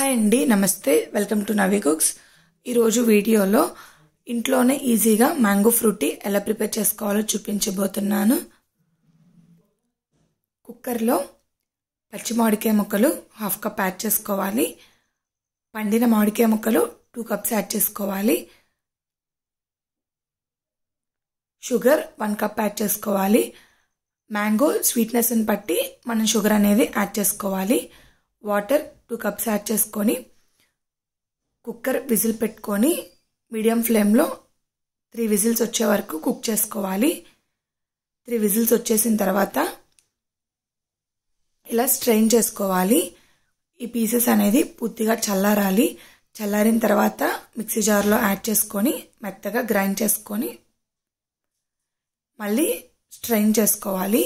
hi అండి నమస్తే welcome to Navi cooks ఈరోజు వీడియోలో ఇంట్లోనే ఈజీగా మ్యాంగో ఫ్రూటీ ఎలా ప్రిపేర్ చేసుకోవాలో చూపించబోతున్నాను కుక్కర్లో పచ్చి మామిడికాయ ముక్కలు హాఫ్ కప్ యాడ్ చేసుకోవాలి పండిన మామిడికాయ ముక్కలు టూ కప్స్ యాడ్ చేసుకోవాలి షుగర్ వన్ కప్ యాడ్ చేసుకోవాలి మ్యాంగో స్వీట్నెస్ని బట్టి మనం షుగర్ అనేది యాడ్ చేసుకోవాలి వాటర్ టూ కప్స్ యాడ్ చేసుకొని కుక్కర్ విజిల్ పెట్టుకొని మీడియం ఫ్లేమ్లో త్రీ విజిల్స్ వచ్చే వరకు కుక్ చేసుకోవాలి త్రీ విజిల్స్ వచ్చేసిన తర్వాత ఇలా స్ట్రెయిన్ చేసుకోవాలి ఈ పీసెస్ అనేది పూర్తిగా చల్లారాలి చల్లారిన తర్వాత మిక్సీ జార్లో యాడ్ చేసుకొని మెత్తగా గ్రైండ్ చేసుకొని మళ్ళీ స్ట్రెయిన్ చేసుకోవాలి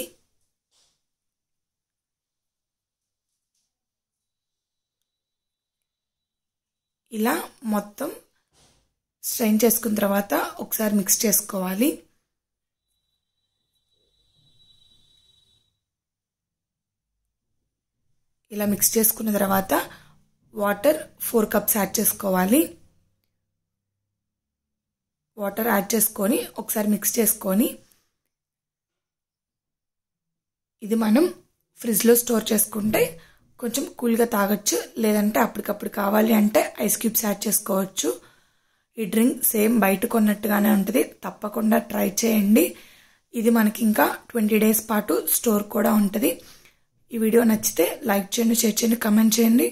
ఇలా మొత్తం స్ట్రైన్ చేసుకున్న తర్వాత ఒకసారి మిక్స్ చేసుకోవాలి ఇలా మిక్స్ చేసుకున్న తర్వాత వాటర్ ఫోర్ కప్స్ యాడ్ చేసుకోవాలి వాటర్ యాడ్ చేసుకొని ఒకసారి మిక్స్ చేసుకొని ఇది మనం ఫ్రిడ్జ్లో స్టోర్ చేసుకుంటే కొంచెం కూల్గా తాగొచ్చు లేదంటే అప్పటికప్పుడు కావాలి అంటే ఐస్ క్యూబ్స్ యాడ్ చేసుకోవచ్చు ఈ డ్రింక్ సేమ్ బయట కొన్నట్టుగానే ఉంటుంది తప్పకుండా ట్రై చేయండి ఇది మనకి ఇంకా ట్వంటీ డేస్ పాటు స్టోర్ కూడా ఉంటుంది ఈ వీడియో నచ్చితే లైక్ చేయండి షేర్ చేయండి కమెంట్ చేయండి